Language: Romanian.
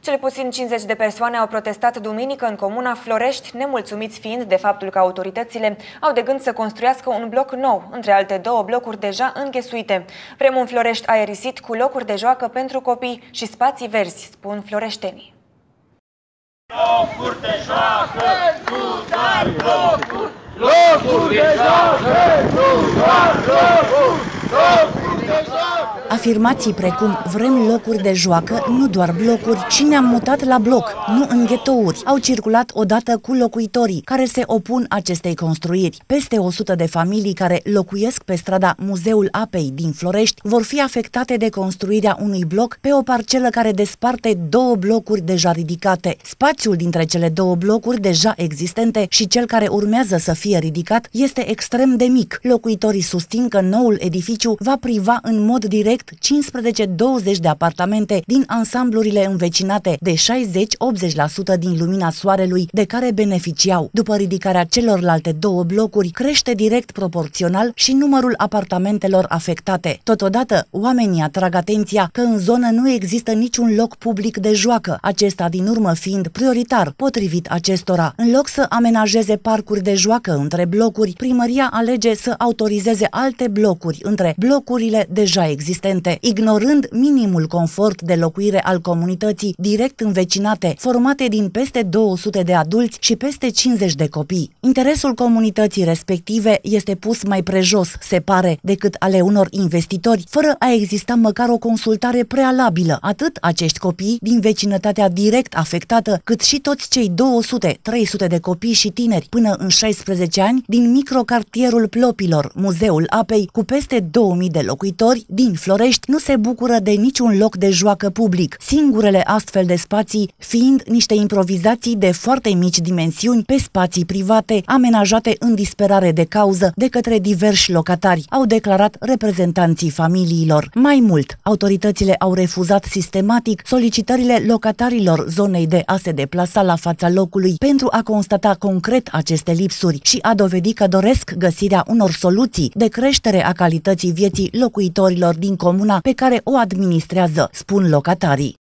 Cel puțin 50 de persoane au protestat duminică în comuna Florești, nemulțumiți fiind de faptul că autoritățile au de gând să construiască un bloc nou, între alte două blocuri deja înghesuite. Premul Florești a erisit cu locuri de joacă pentru copii și spații verzi, spun floreștenii. Locuri de joacă, nu dar locuri! Locuri de joacă, nu dar locuri! locuri! Afirmații precum vrem locuri de joacă, nu doar blocuri, ci ne-am mutat la bloc, nu în ghetouri, au circulat odată cu locuitorii care se opun acestei construiri. Peste 100 de familii care locuiesc pe strada Muzeul Apei din Florești vor fi afectate de construirea unui bloc pe o parcelă care desparte două blocuri deja ridicate. Spațiul dintre cele două blocuri deja existente și cel care urmează să fie ridicat este extrem de mic. Locuitorii susțin că noul edificiu va priva în mod direct proiect 15-20 de apartamente din ansamblurile învecinate de 60-80% din lumina soarelui de care beneficiau. După ridicarea celorlalte două blocuri, crește direct proporțional și numărul apartamentelor afectate. Totodată, oamenii atrag atenția că în zonă nu există niciun loc public de joacă, acesta din urmă fiind prioritar potrivit acestora. În loc să amenajeze parcuri de joacă între blocuri, primăria alege să autorizeze alte blocuri între blocurile deja existente existente, ignorând minimul confort de locuire al comunității direct învecinate, formate din peste 200 de adulți și peste 50 de copii. Interesul comunității respective este pus mai prejos, se pare, decât ale unor investitori, fără a exista măcar o consultare prealabilă, atât acești copii din vecinătatea direct afectată, cât și toți cei 200-300 de copii și tineri până în 16 ani din microcartierul Plopilor, Muzeul Apei, cu peste 2000 de locuitori din Floreasca. Florești nu se bucură de niciun loc de joacă public, singurele astfel de spații fiind niște improvizații de foarte mici dimensiuni pe spații private, amenajate în disperare de cauză de către diversi locatari, au declarat reprezentanții familiilor. Mai mult, autoritățile au refuzat sistematic solicitările locatarilor zonei de a se deplasa la fața locului pentru a constata concret aceste lipsuri și a dovedi că doresc găsirea unor soluții de creștere a calității vieții locuitorilor din comunitate comuna pe care o administrează, spun locatarii.